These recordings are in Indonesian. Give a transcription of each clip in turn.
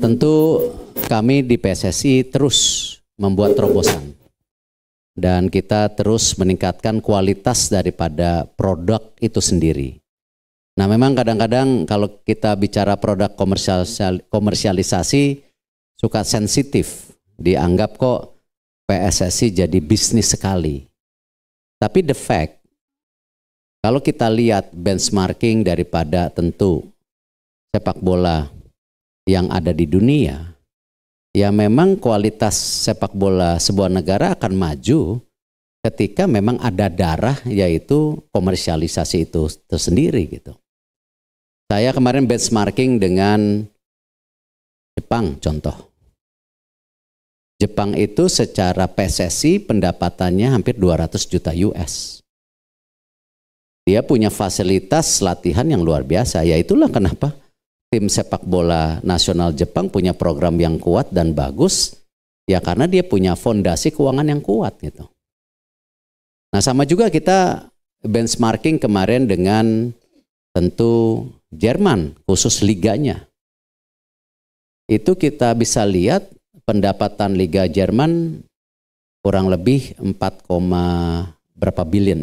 Tentu kami di PSSI terus membuat terobosan dan kita terus meningkatkan kualitas daripada produk itu sendiri. Nah, memang kadang-kadang kalau kita bicara produk komersialisasi, suka sensitif, dianggap kok PSSI jadi bisnis sekali. Tapi the fact kalau kita lihat benchmarking daripada tentu sepak bola yang ada di dunia, ya memang kualitas sepak bola sebuah negara akan maju ketika memang ada darah yaitu komersialisasi itu tersendiri gitu. Saya kemarin benchmarking dengan Jepang contoh. Jepang itu secara PSSI pendapatannya hampir 200 juta US. Dia punya fasilitas latihan yang luar biasa, ya itulah kenapa tim sepak bola nasional Jepang punya program yang kuat dan bagus ya karena dia punya fondasi keuangan yang kuat gitu. Nah sama juga kita benchmarking kemarin dengan tentu Jerman khusus liganya. Itu kita bisa lihat pendapatan liga Jerman kurang lebih 4, berapa billion, 4,2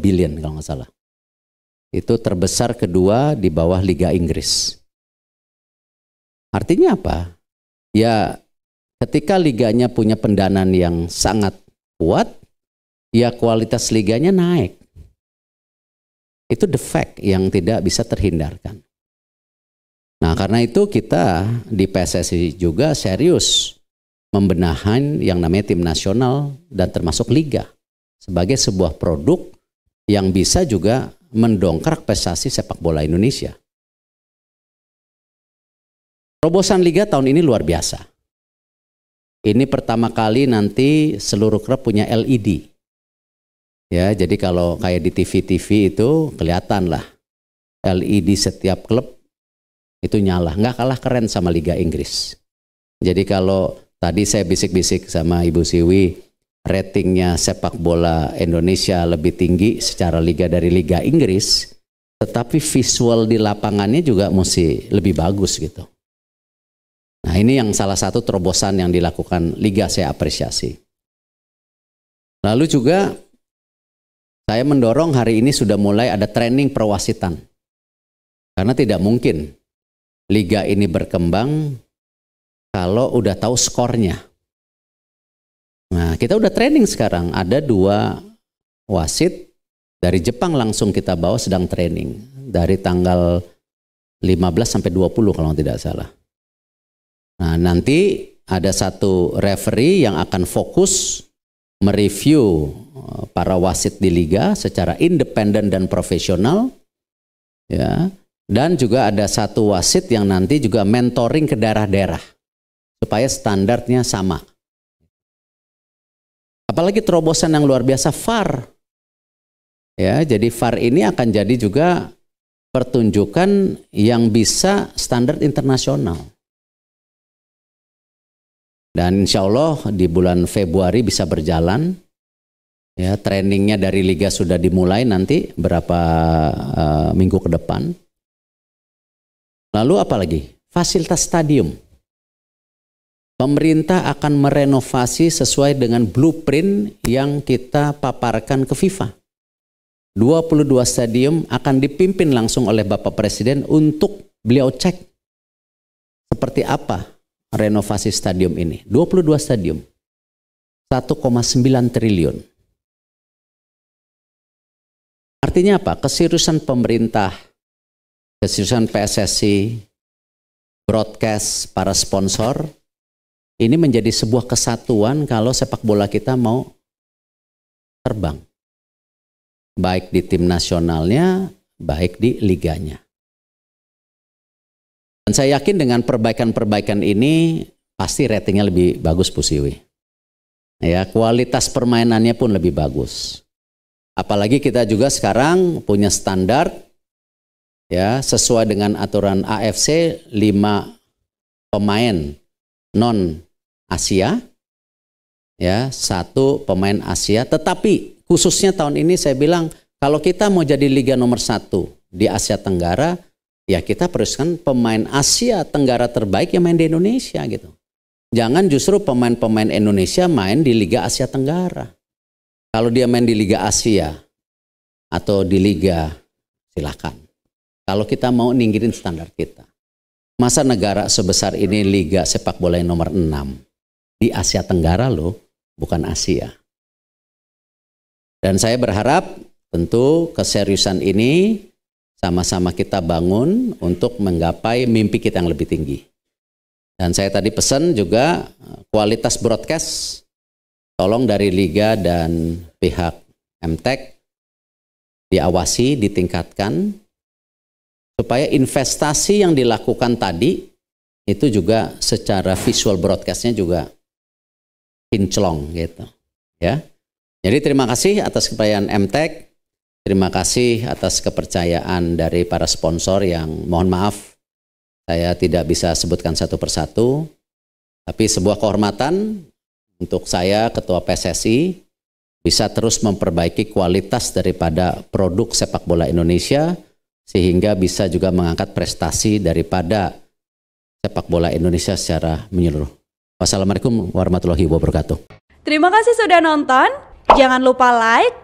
billion kalau nggak salah. Itu terbesar kedua di bawah Liga Inggris. Artinya apa? Ya ketika liganya punya pendanaan yang sangat kuat, ya kualitas liganya naik. Itu the fact yang tidak bisa terhindarkan. Nah karena itu kita di PSSI juga serius membenahan yang namanya tim nasional dan termasuk liga sebagai sebuah produk yang bisa juga mendongkrak prestasi sepak bola Indonesia. Terobosan liga tahun ini luar biasa. Ini pertama kali nanti seluruh klub punya LED. Ya, jadi kalau kayak di TV-TV itu kelihatan lah LED setiap klub itu nyala. Nggak kalah keren sama Liga Inggris. Jadi kalau tadi saya bisik-bisik sama Ibu Siwi, ratingnya sepak bola Indonesia lebih tinggi secara liga dari Liga Inggris, tetapi visual di lapangannya juga mesti lebih bagus gitu. Nah ini yang salah satu terobosan yang dilakukan Liga saya apresiasi. Lalu juga saya mendorong hari ini sudah mulai ada training perwasitan. Karena tidak mungkin liga ini berkembang kalau udah tahu skornya. Nah, kita udah training sekarang. Ada dua wasit dari Jepang langsung kita bawa sedang training. Dari tanggal 15 sampai 20 kalau tidak salah. Nah, nanti ada satu referee yang akan fokus mereview eh, para wasit di liga secara independen dan profesional ya dan juga ada satu wasit yang nanti juga mentoring ke daerah-daerah supaya standarnya sama. Apalagi terobosan yang luar biasa VAR. Ya, jadi VAR ini akan jadi juga pertunjukan yang bisa standar internasional. Dan insya Allah di bulan Februari bisa berjalan. Ya, trainingnya dari liga sudah dimulai nanti berapa uh, minggu ke depan. Lalu apa lagi? Fasilitas stadium. Pemerintah akan merenovasi sesuai dengan blueprint yang kita paparkan ke FIFA. 22 stadium akan dipimpin langsung oleh Bapak Presiden untuk beliau cek seperti apa renovasi stadium ini. 22 stadium. 1,9 triliun. Artinya apa? Keseriusan pemerintah, keseriusan PSSI, broadcast, para sponsor, ini menjadi sebuah kesatuan kalau sepak bola kita mau terbang. Baik di tim nasionalnya, baik di liganya. Dan saya yakin dengan perbaikan-perbaikan ini pasti ratingnya lebih bagus Pusiwi. Ya, kualitas permainannya pun lebih bagus. Apalagi kita juga sekarang punya standar ya sesuai dengan aturan AFC 5 pemain non Asia ya satu pemain Asia tetapi khususnya tahun ini saya bilang kalau kita mau jadi liga nomor satu di Asia Tenggara ya kita peruskan pemain Asia Tenggara terbaik yang main di Indonesia gitu. Jangan justru pemain-pemain Indonesia main di Liga Asia Tenggara. Kalau dia main di Liga Asia atau di Liga silakan. Kalau kita mau ninggirin standar kita. Masa negara sebesar ini Liga Sepak Bola yang nomor 6 di Asia Tenggara loh, bukan Asia. Dan saya berharap tentu keseriusan ini sama-sama kita bangun untuk menggapai mimpi kita yang lebih tinggi. Dan saya tadi pesan juga eh, kualitas broadcast tolong dari liga dan pihak MTech diawasi, ditingkatkan supaya investasi yang dilakukan tadi itu juga secara visual broadcastnya juga kinclong gitu ya. Jadi terima kasih atas kepercayaan MTech. Terima kasih atas kepercayaan dari para sponsor yang mohon maaf saya tidak bisa sebutkan satu persatu. Tapi sebuah kehormatan untuk saya ketua PSSI bisa terus memperbaiki kualitas daripada produk sepak bola Indonesia sehingga bisa juga mengangkat prestasi daripada sepak bola Indonesia secara menyeluruh. Wassalamualaikum warahmatullahi wabarakatuh. Terima kasih sudah nonton. Jangan lupa like